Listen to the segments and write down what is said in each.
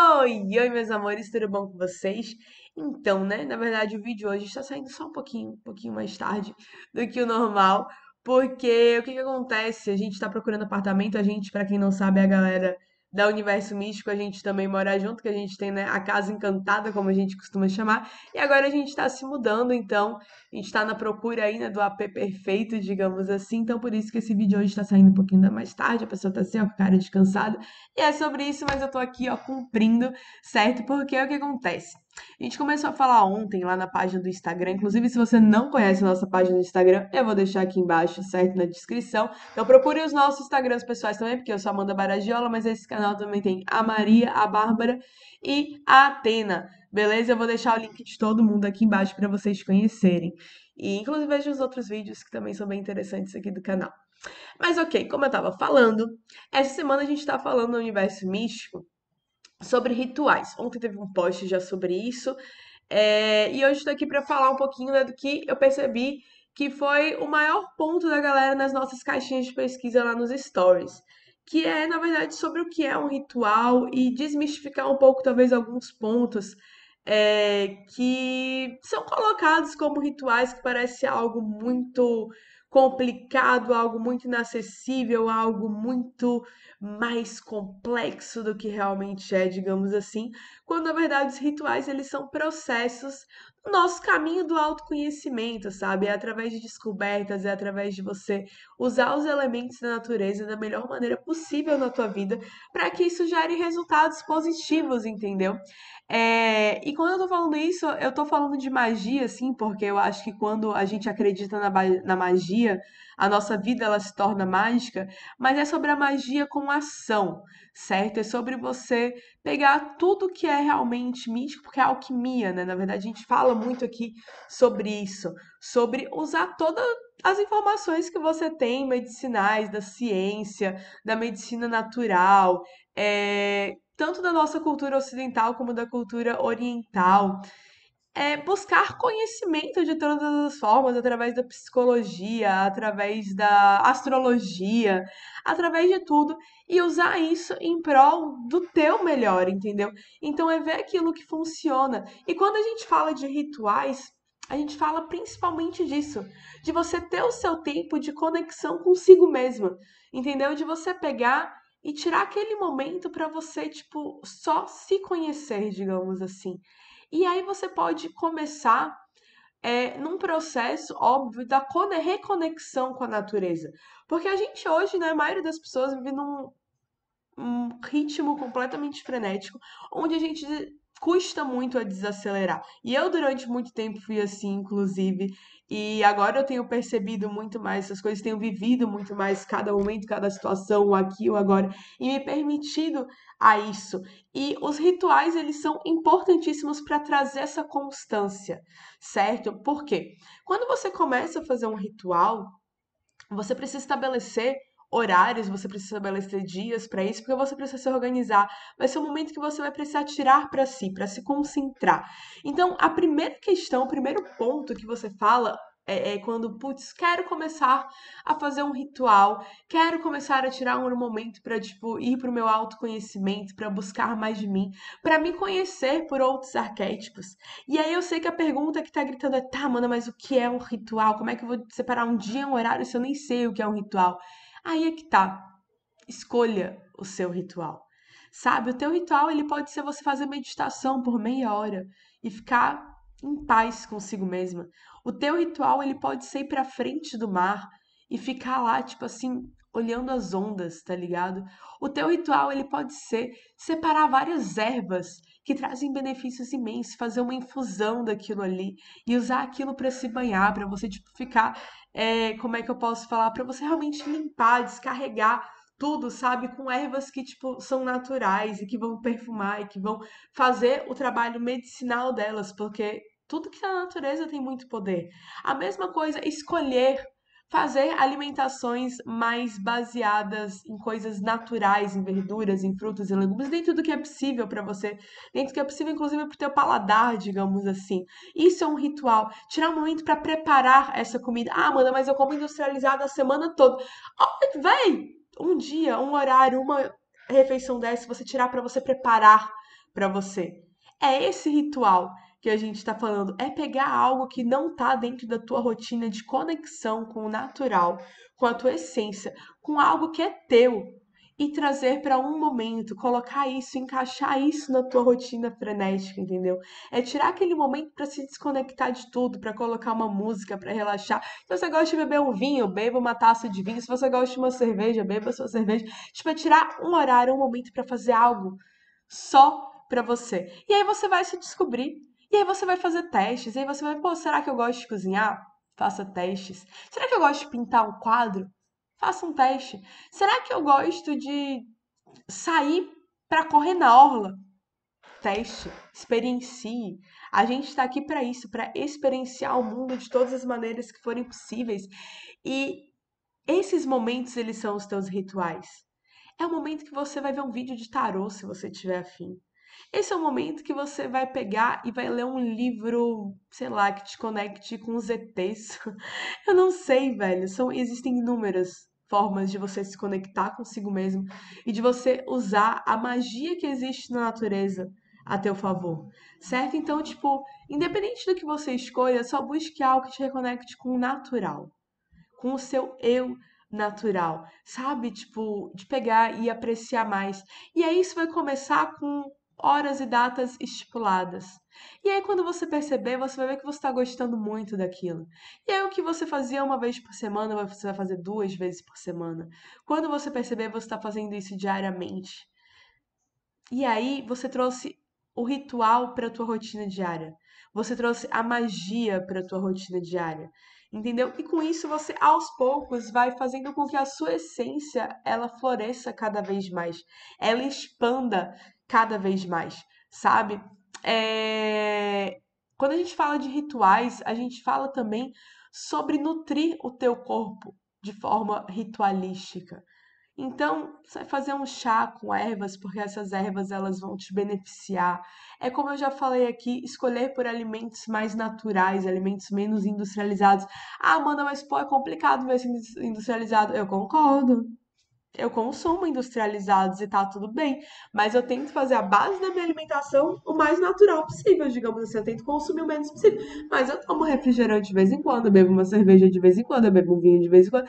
Oi, oi meus amores, tudo bom com vocês? Então, né, na verdade o vídeo hoje está saindo só um pouquinho, um pouquinho mais tarde do que o normal, porque o que que acontece? A gente está procurando apartamento, a gente, para quem não sabe, é a galera da Universo Místico, a gente também morar junto, que a gente tem né, a Casa Encantada, como a gente costuma chamar, e agora a gente está se mudando, então a gente está na procura ainda né, do AP perfeito, digamos assim, então por isso que esse vídeo hoje está saindo um pouquinho mais tarde, a pessoa está assim, ó, com cara descansada, e é sobre isso, mas eu estou aqui, ó, cumprindo, certo? Porque é o que acontece? A gente começou a falar ontem lá na página do Instagram. Inclusive, se você não conhece a nossa página do Instagram, eu vou deixar aqui embaixo, certo? Na descrição. Então procure os nossos Instagrams pessoais também, porque eu sou Amanda Baragiola, mas esse canal também tem a Maria, a Bárbara e a Atena. Beleza? Eu vou deixar o link de todo mundo aqui embaixo para vocês conhecerem. E inclusive veja os outros vídeos que também são bem interessantes aqui do canal. Mas ok, como eu estava falando, essa semana a gente está falando do universo místico sobre rituais. Ontem teve um post já sobre isso. É, e hoje estou aqui para falar um pouquinho né, do que eu percebi que foi o maior ponto da galera nas nossas caixinhas de pesquisa lá nos stories. Que é, na verdade, sobre o que é um ritual e desmistificar um pouco, talvez, alguns pontos é, que são colocados como rituais que parece algo muito complicado, algo muito inacessível, algo muito mais complexo do que realmente é, digamos assim, quando na verdade os rituais eles são processos nosso caminho do autoconhecimento, sabe? É através de descobertas, é através de você usar os elementos da natureza da melhor maneira possível na tua vida, para que isso gere resultados positivos, entendeu? É... e quando eu tô falando isso, eu tô falando de magia, sim, porque eu acho que quando a gente acredita na, na magia, a nossa vida ela se torna mágica, mas é sobre a magia como ação, certo? É sobre você pegar tudo que é realmente místico, porque é alquimia, né? Na verdade, a gente fala muito aqui sobre isso, sobre usar todas as informações que você tem medicinais, da ciência, da medicina natural, é, tanto da nossa cultura ocidental como da cultura oriental é buscar conhecimento de todas as formas, através da psicologia, através da astrologia, através de tudo, e usar isso em prol do teu melhor, entendeu? Então é ver aquilo que funciona. E quando a gente fala de rituais, a gente fala principalmente disso, de você ter o seu tempo de conexão consigo mesma, entendeu? De você pegar e tirar aquele momento para você, tipo, só se conhecer, digamos assim. E aí você pode começar é, num processo óbvio da reconexão com a natureza. Porque a gente hoje, né, a maioria das pessoas vive num um ritmo completamente frenético, onde a gente custa muito a desacelerar. E eu, durante muito tempo, fui assim, inclusive. E agora eu tenho percebido muito mais essas coisas, tenho vivido muito mais cada momento, cada situação, o aqui, o agora, e me permitido a isso. E os rituais, eles são importantíssimos para trazer essa constância, certo? Por quê? Quando você começa a fazer um ritual, você precisa estabelecer horários, você precisa estabelecer dias para isso, porque você precisa se organizar. Vai ser um momento que você vai precisar tirar para si, para se concentrar. Então, a primeira questão, o primeiro ponto que você fala é, é, quando, putz, quero começar a fazer um ritual, quero começar a tirar um momento para tipo ir para o meu autoconhecimento, para buscar mais de mim, para me conhecer por outros arquétipos. E aí eu sei que a pergunta que tá gritando é: "Tá, mana, mas o que é um ritual? Como é que eu vou separar um dia, um horário se eu nem sei o que é um ritual?" Aí é que tá. Escolha o seu ritual. Sabe, o teu ritual ele pode ser você fazer meditação por meia hora e ficar em paz consigo mesma. O teu ritual ele pode ser ir para frente do mar e ficar lá, tipo assim, olhando as ondas, tá ligado? O teu ritual ele pode ser separar várias ervas que trazem benefícios imensos, fazer uma infusão daquilo ali e usar aquilo para se banhar, para você tipo, ficar, é, como é que eu posso falar, para você realmente limpar, descarregar tudo, sabe, com ervas que tipo são naturais e que vão perfumar e que vão fazer o trabalho medicinal delas, porque tudo que é na natureza tem muito poder. A mesma coisa, escolher fazer alimentações mais baseadas em coisas naturais, em verduras, em frutas e legumes, dentro do que é possível para você, dentro do que é possível, inclusive, para o teu paladar, digamos assim. Isso é um ritual. Tirar um momento para preparar essa comida. Ah, manda, mas eu como industrializada a semana toda. Oh, Um dia, um horário, uma refeição dessa, você tirar para você preparar para você. É esse ritual que a gente está falando é pegar algo que não está dentro da tua rotina de conexão com o natural, com a tua essência, com algo que é teu e trazer para um momento, colocar isso, encaixar isso na tua rotina frenética, entendeu? É tirar aquele momento para se desconectar de tudo, para colocar uma música, para relaxar. Se você gosta de beber um vinho, beba uma taça de vinho. Se você gosta de uma cerveja, beba sua cerveja. Tipo, é tirar um horário, um momento para fazer algo só para você. E aí você vai se descobrir e aí você vai fazer testes, e aí você vai, pô, será que eu gosto de cozinhar? Faça testes. Será que eu gosto de pintar um quadro? Faça um teste. Será que eu gosto de sair para correr na orla? Teste, experiencie. A gente está aqui para isso, para experienciar o mundo de todas as maneiras que forem possíveis. E esses momentos, eles são os teus rituais. É o momento que você vai ver um vídeo de tarô, se você tiver afim. Esse é o momento que você vai pegar e vai ler um livro, sei lá, que te conecte com os ETs. Eu não sei, velho. São, existem inúmeras formas de você se conectar consigo mesmo e de você usar a magia que existe na natureza a teu favor, certo? Então, tipo, independente do que você escolha, só busque algo que te reconecte com o natural, com o seu eu natural, sabe? Tipo, de pegar e apreciar mais. E aí isso vai começar com horas e datas estipuladas. E aí, quando você perceber, você vai ver que você está gostando muito daquilo. E aí, o que você fazia uma vez por semana, você vai fazer duas vezes por semana. Quando você perceber, você está fazendo isso diariamente. E aí, você trouxe o ritual para a tua rotina diária. Você trouxe a magia para a tua rotina diária. Entendeu? E com isso você aos poucos vai fazendo com que a sua essência ela floresça cada vez mais. Ela expanda cada vez mais, sabe? É... Quando a gente fala de rituais, a gente fala também sobre nutrir o teu corpo de forma ritualística. Então, você vai fazer um chá com ervas, porque essas ervas elas vão te beneficiar. É como eu já falei aqui, escolher por alimentos mais naturais, alimentos menos industrializados. Ah, Amanda, mas pô, é complicado ver industrializado. Eu concordo, eu consumo industrializados e tá tudo bem, mas eu tento fazer a base da minha alimentação o mais natural possível, digamos assim, eu tento consumir o menos possível, mas eu tomo refrigerante de vez em quando, eu bebo uma cerveja de vez em quando, eu bebo um vinho de vez em quando.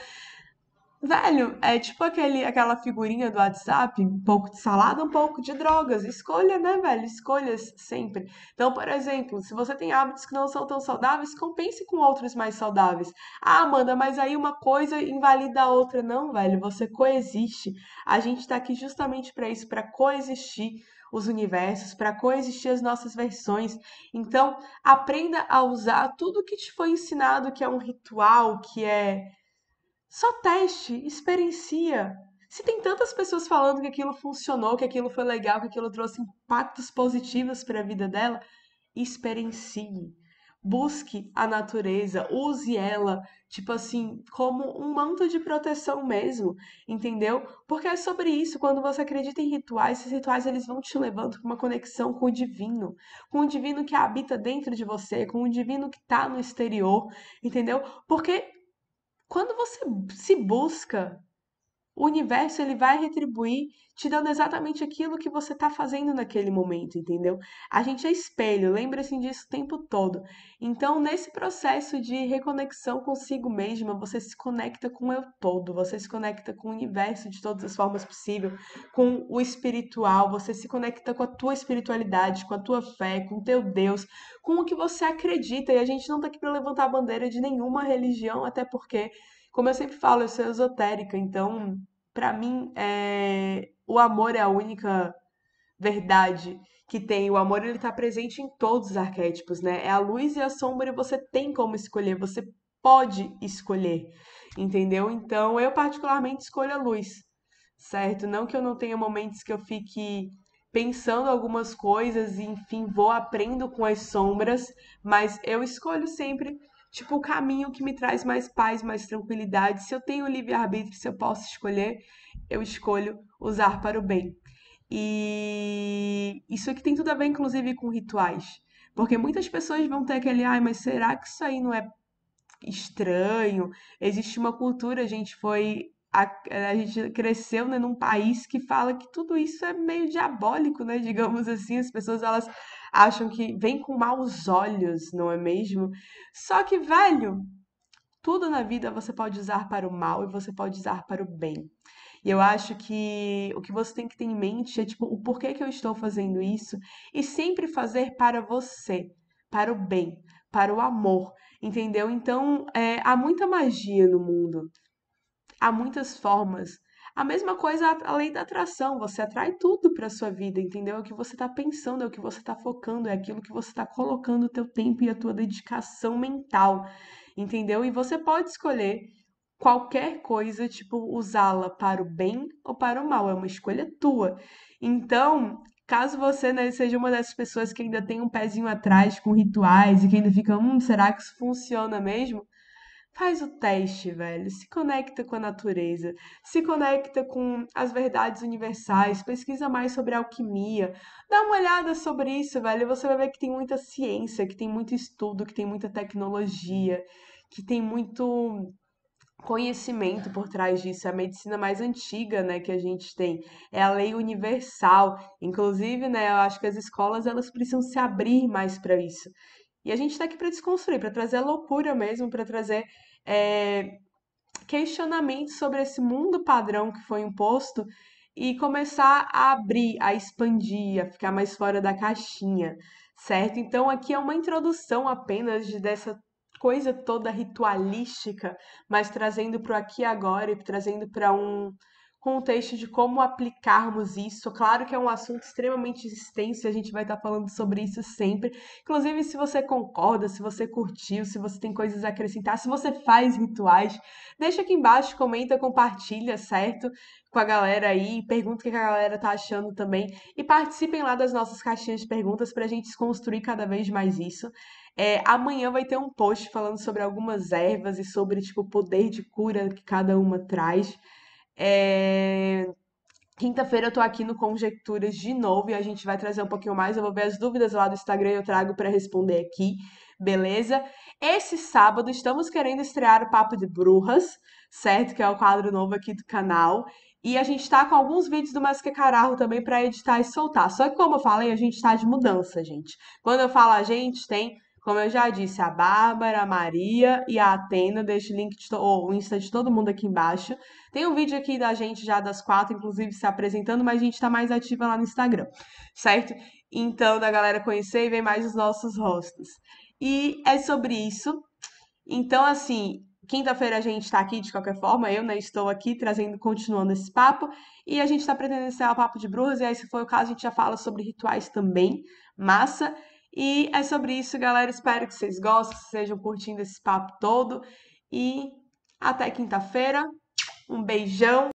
Velho, é tipo aquele, aquela figurinha do WhatsApp, um pouco de salada, um pouco de drogas. Escolha, né, velho? Escolhas sempre. Então, por exemplo, se você tem hábitos que não são tão saudáveis, compense com outros mais saudáveis. Ah, Amanda, mas aí uma coisa invalida a outra. Não, velho, você coexiste. A gente tá aqui justamente para isso, para coexistir os universos, para coexistir as nossas versões. Então, aprenda a usar tudo que te foi ensinado, que é um ritual, que é só teste, experiencia. Se tem tantas pessoas falando que aquilo funcionou, que aquilo foi legal, que aquilo trouxe impactos positivos para a vida dela, experiencie. Busque a natureza, use ela, tipo assim, como um manto de proteção mesmo, entendeu? Porque é sobre isso, quando você acredita em rituais, esses rituais eles vão te levando para uma conexão com o divino, com o divino que habita dentro de você, com o divino que está no exterior, entendeu? Porque quando você se busca o universo ele vai retribuir te dando exatamente aquilo que você está fazendo naquele momento, entendeu? A gente é espelho, lembra-se assim, disso o tempo todo. Então, nesse processo de reconexão consigo mesma, você se conecta com o eu todo, você se conecta com o universo de todas as formas possíveis, com o espiritual, você se conecta com a tua espiritualidade, com a tua fé, com o teu Deus, com o que você acredita. E a gente não está aqui para levantar a bandeira de nenhuma religião, até porque como eu sempre falo, eu sou esotérica, então, para mim, é... o amor é a única verdade que tem. O amor, ele tá presente em todos os arquétipos, né? É a luz e a sombra e você tem como escolher, você pode escolher, entendeu? Então, eu particularmente escolho a luz, certo? Não que eu não tenha momentos que eu fique pensando algumas coisas, enfim, vou aprendo com as sombras, mas eu escolho sempre Tipo, o caminho que me traz mais paz, mais tranquilidade. Se eu tenho livre-arbítrio, se eu posso escolher, eu escolho usar para o bem. E isso aqui tem tudo a ver, inclusive, com rituais. Porque muitas pessoas vão ter aquele, ai, mas será que isso aí não é estranho? Existe uma cultura, a gente foi a, a, gente cresceu né, num país que fala que tudo isso é meio diabólico, né? Digamos assim, as pessoas elas acham que vem com maus olhos, não é mesmo? Só que, velho, tudo na vida você pode usar para o mal e você pode usar para o bem. E eu acho que o que você tem que ter em mente é tipo, o porquê que eu estou fazendo isso e sempre fazer para você, para o bem, para o amor, entendeu? Então, é, há muita magia no mundo. Há muitas formas a mesma coisa a lei da atração, você atrai tudo para sua vida, entendeu? É o que você está pensando, é o que você está focando, é aquilo que você está colocando o teu tempo e a tua dedicação mental, entendeu? E você pode escolher qualquer coisa, tipo, usá-la para o bem ou para o mal, é uma escolha tua. Então, Caso você né, seja uma dessas pessoas que ainda tem um pezinho atrás com rituais e que ainda fica, hum, será que isso funciona mesmo? Faz o teste, velho. Se conecta com a natureza, se conecta com as verdades universais, pesquisa mais sobre alquimia, dá uma olhada sobre isso, velho. Você vai ver que tem muita ciência, que tem muito estudo, que tem muita tecnologia, que tem muito conhecimento por trás disso. É a medicina mais antiga, né, que a gente tem é a lei universal. Inclusive, né, eu acho que as escolas elas precisam se abrir mais para isso. E a gente está aqui para desconstruir, para trazer a loucura mesmo, para trazer é, questionamentos sobre esse mundo padrão que foi imposto e começar a abrir, a expandir, a ficar mais fora da caixinha, certo? Então aqui é uma introdução apenas de, dessa coisa toda ritualística, mas trazendo para o aqui e agora e trazendo para um com texto de como aplicarmos isso. Claro que é um assunto extremamente extenso e a gente vai estar falando sobre isso sempre. Inclusive, se você concorda, se você curtiu, se você tem coisas a acrescentar, se você faz rituais, deixa aqui embaixo, comenta, compartilha, certo? Com a galera aí, pergunta o que a galera tá achando também. E participem lá das nossas caixinhas de perguntas para a gente desconstruir cada vez mais isso. É, amanhã vai ter um post falando sobre algumas ervas e sobre tipo, o poder de cura que cada uma traz. É... Quinta-feira eu tô aqui no Conjecturas de novo e a gente vai trazer um pouquinho mais. Eu vou ver as dúvidas lá do Instagram e eu trago para responder aqui, beleza? Esse sábado estamos querendo estrear o Papo de Brujas, certo? Que é o quadro novo aqui do canal. E a gente tá com alguns vídeos do Masque Cararro também para editar e soltar. Só que, como eu falei, a gente tá de mudança, gente. Quando eu falo a gente, tem como eu já disse, a Bárbara, a Maria e a Atena, deixo o link to... ou o Insta de todo mundo aqui embaixo. Tem um vídeo aqui da gente já das quatro, inclusive, se apresentando, mas a gente está mais ativa lá no Instagram, certo? Então, da galera conhecer e ver mais os nossos rostos. E é sobre isso. Então, assim, Quinta-feira a gente está aqui de qualquer forma, eu né, estou aqui trazendo, continuando esse papo, e a gente está pretendendo encerrar o papo de bruxas, e aí se for o caso a gente já fala sobre rituais também, massa. E é sobre isso, galera. Espero que vocês gostem, que sejam curtindo esse papo todo. E até quinta-feira. Um beijão.